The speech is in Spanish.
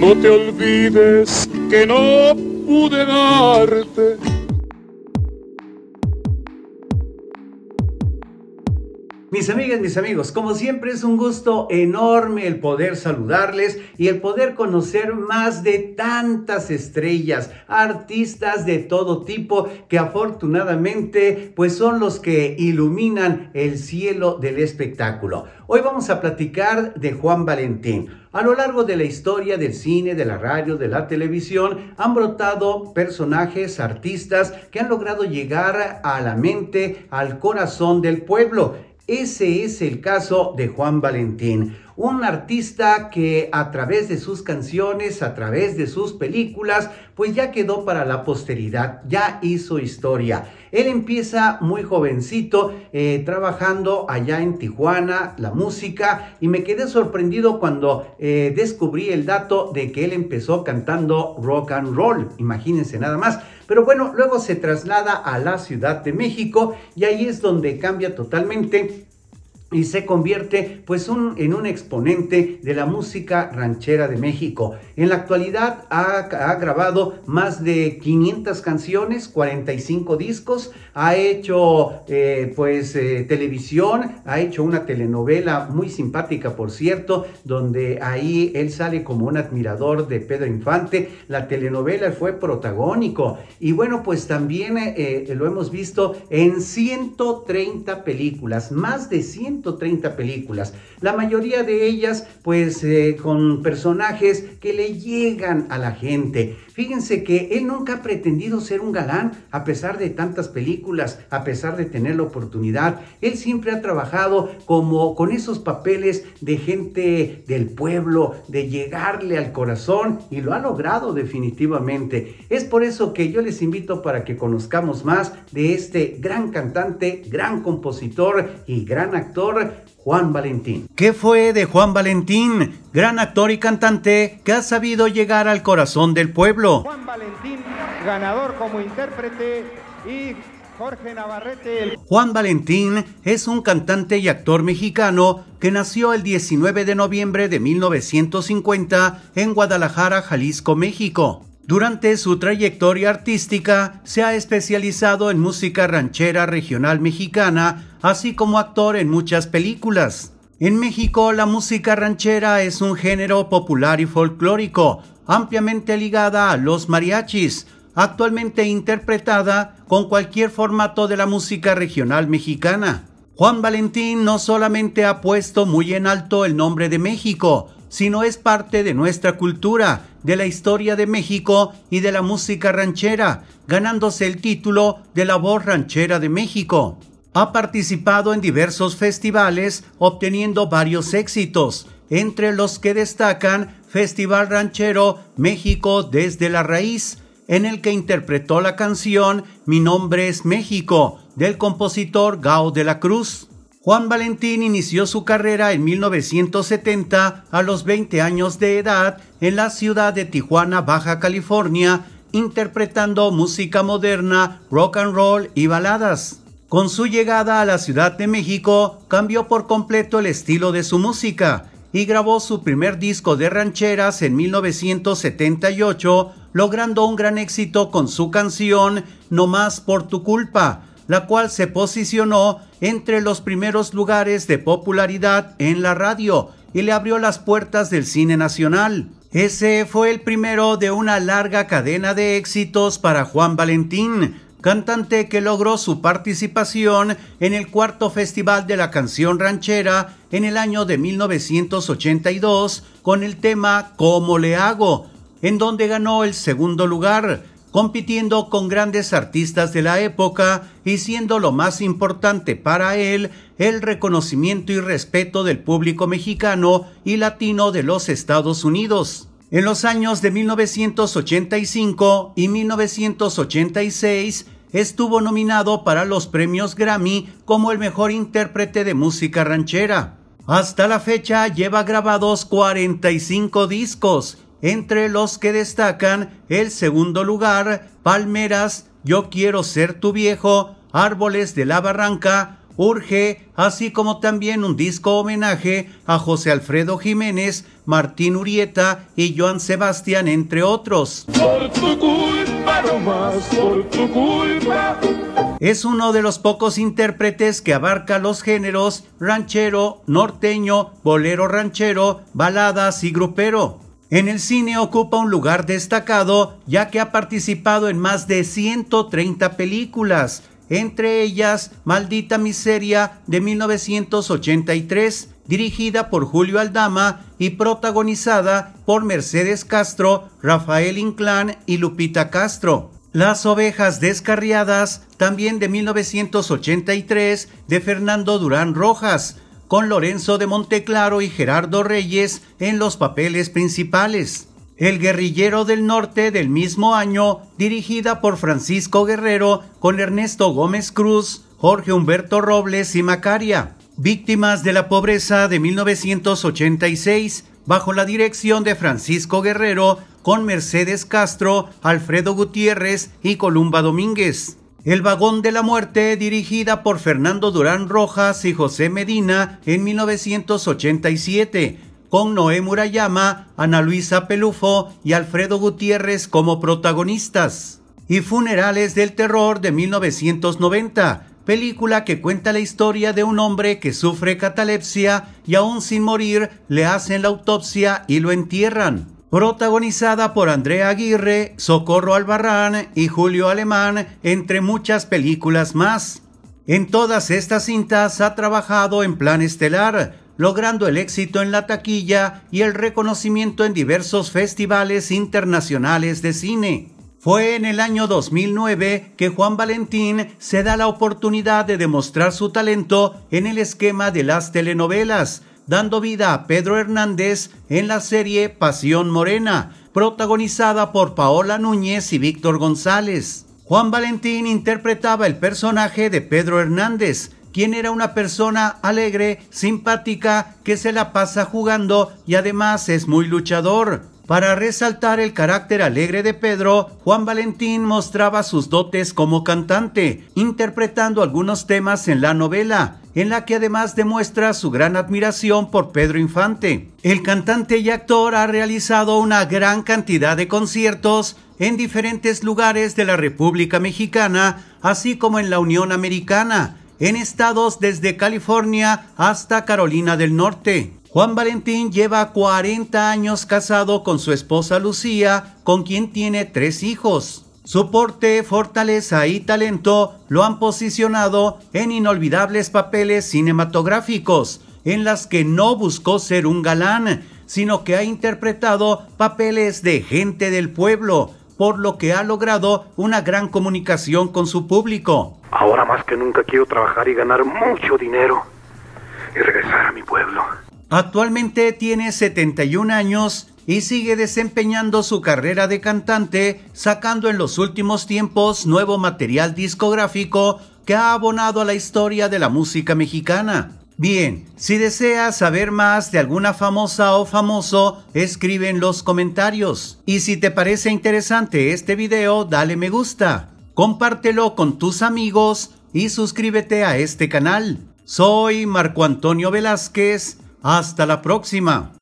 No te olvides que no pude darte Mis amigas, mis amigos, como siempre es un gusto enorme el poder saludarles y el poder conocer más de tantas estrellas, artistas de todo tipo que afortunadamente pues son los que iluminan el cielo del espectáculo. Hoy vamos a platicar de Juan Valentín. A lo largo de la historia del cine, de la radio, de la televisión, han brotado personajes, artistas que han logrado llegar a la mente, al corazón del pueblo ese es el caso de Juan Valentín, un artista que a través de sus canciones, a través de sus películas, pues ya quedó para la posteridad, ya hizo historia. Él empieza muy jovencito eh, trabajando allá en Tijuana la música y me quedé sorprendido cuando eh, descubrí el dato de que él empezó cantando rock and roll, imagínense nada más. Pero bueno, luego se traslada a la Ciudad de México y ahí es donde cambia totalmente y se convierte pues en un exponente de la música ranchera de México. En la actualidad ha, grabado más de 500 canciones, 45 discos, ha hecho eh, pues eh, televisión, ha hecho una telenovela muy simpática por cierto, donde ahí él sale como un admirador de Pedro Infante, la telenovela fue protagónico y bueno pues también eh, lo hemos visto en 130 películas, más de 100 30 películas, la mayoría de ellas pues eh, con personajes que le llegan a la gente. Fíjense que él nunca ha pretendido ser un galán a pesar de tantas películas, a pesar de tener la oportunidad. Él siempre ha trabajado como con esos papeles de gente del pueblo, de llegarle al corazón y lo ha logrado definitivamente. Es por eso que yo les invito para que conozcamos más de este gran cantante, gran compositor y gran actor Juan Valentín. ¿Qué fue de Juan Valentín? Gran actor y cantante que ha sabido llegar al corazón del pueblo. Juan Valentín, ganador como intérprete y Jorge Navarrete. Juan Valentín es un cantante y actor mexicano que nació el 19 de noviembre de 1950 en Guadalajara, Jalisco, México. Durante su trayectoria artística se ha especializado en música ranchera regional mexicana, así como actor en muchas películas. En México la música ranchera es un género popular y folclórico, ampliamente ligada a los mariachis, actualmente interpretada con cualquier formato de la música regional mexicana. Juan Valentín no solamente ha puesto muy en alto el nombre de México, sino es parte de nuestra cultura de la historia de México y de la música ranchera, ganándose el título de la voz ranchera de México. Ha participado en diversos festivales obteniendo varios éxitos, entre los que destacan Festival Ranchero México desde la raíz, en el que interpretó la canción Mi nombre es México, del compositor Gao de la Cruz. Juan Valentín inició su carrera en 1970 a los 20 años de edad en la ciudad de Tijuana, Baja California, interpretando música moderna, rock and roll y baladas. Con su llegada a la Ciudad de México, cambió por completo el estilo de su música y grabó su primer disco de rancheras en 1978, logrando un gran éxito con su canción No más por tu culpa, la cual se posicionó entre los primeros lugares de popularidad en la radio y le abrió las puertas del cine nacional. Ese fue el primero de una larga cadena de éxitos para Juan Valentín, cantante que logró su participación en el cuarto Festival de la Canción Ranchera en el año de 1982 con el tema ¿Cómo le hago?, en donde ganó el segundo lugar compitiendo con grandes artistas de la época y siendo lo más importante para él el reconocimiento y respeto del público mexicano y latino de los Estados Unidos. En los años de 1985 y 1986 estuvo nominado para los premios Grammy como el mejor intérprete de música ranchera. Hasta la fecha lleva grabados 45 discos entre los que destacan el segundo lugar, Palmeras, Yo quiero ser tu viejo, Árboles de la Barranca, Urge, así como también un disco homenaje a José Alfredo Jiménez, Martín Urieta y Joan Sebastián, entre otros. Es uno de los pocos intérpretes que abarca los géneros ranchero, norteño, bolero ranchero, baladas y grupero. En el cine ocupa un lugar destacado ya que ha participado en más de 130 películas, entre ellas Maldita Miseria de 1983, dirigida por Julio Aldama y protagonizada por Mercedes Castro, Rafael Inclán y Lupita Castro. Las ovejas descarriadas, también de 1983, de Fernando Durán Rojas, con Lorenzo de Monteclaro y Gerardo Reyes en los papeles principales. El guerrillero del norte del mismo año, dirigida por Francisco Guerrero, con Ernesto Gómez Cruz, Jorge Humberto Robles y Macaria. Víctimas de la pobreza de 1986, bajo la dirección de Francisco Guerrero, con Mercedes Castro, Alfredo Gutiérrez y Columba Domínguez. El Vagón de la Muerte, dirigida por Fernando Durán Rojas y José Medina en 1987, con Noé Murayama, Ana Luisa Pelufo y Alfredo Gutiérrez como protagonistas. Y Funerales del Terror de 1990, película que cuenta la historia de un hombre que sufre catalepsia y aún sin morir le hacen la autopsia y lo entierran protagonizada por Andrea Aguirre, Socorro Albarrán y Julio Alemán, entre muchas películas más. En todas estas cintas ha trabajado en plan estelar, logrando el éxito en la taquilla y el reconocimiento en diversos festivales internacionales de cine. Fue en el año 2009 que Juan Valentín se da la oportunidad de demostrar su talento en el esquema de las telenovelas, dando vida a Pedro Hernández en la serie Pasión Morena, protagonizada por Paola Núñez y Víctor González. Juan Valentín interpretaba el personaje de Pedro Hernández, quien era una persona alegre, simpática, que se la pasa jugando y además es muy luchador. Para resaltar el carácter alegre de Pedro, Juan Valentín mostraba sus dotes como cantante, interpretando algunos temas en la novela, en la que además demuestra su gran admiración por Pedro Infante. El cantante y actor ha realizado una gran cantidad de conciertos en diferentes lugares de la República Mexicana, así como en la Unión Americana, en estados desde California hasta Carolina del Norte. Juan Valentín lleva 40 años casado con su esposa Lucía, con quien tiene tres hijos. Soporte, fortaleza y talento lo han posicionado en inolvidables papeles cinematográficos, en las que no buscó ser un galán, sino que ha interpretado papeles de gente del pueblo, por lo que ha logrado una gran comunicación con su público. Ahora más que nunca quiero trabajar y ganar mucho dinero y regresar a mi pueblo. Actualmente tiene 71 años y sigue desempeñando su carrera de cantante, sacando en los últimos tiempos nuevo material discográfico que ha abonado a la historia de la música mexicana. Bien, si deseas saber más de alguna famosa o famoso, escribe en los comentarios. Y si te parece interesante este video, dale me gusta, compártelo con tus amigos y suscríbete a este canal. Soy Marco Antonio Velázquez hasta la próxima.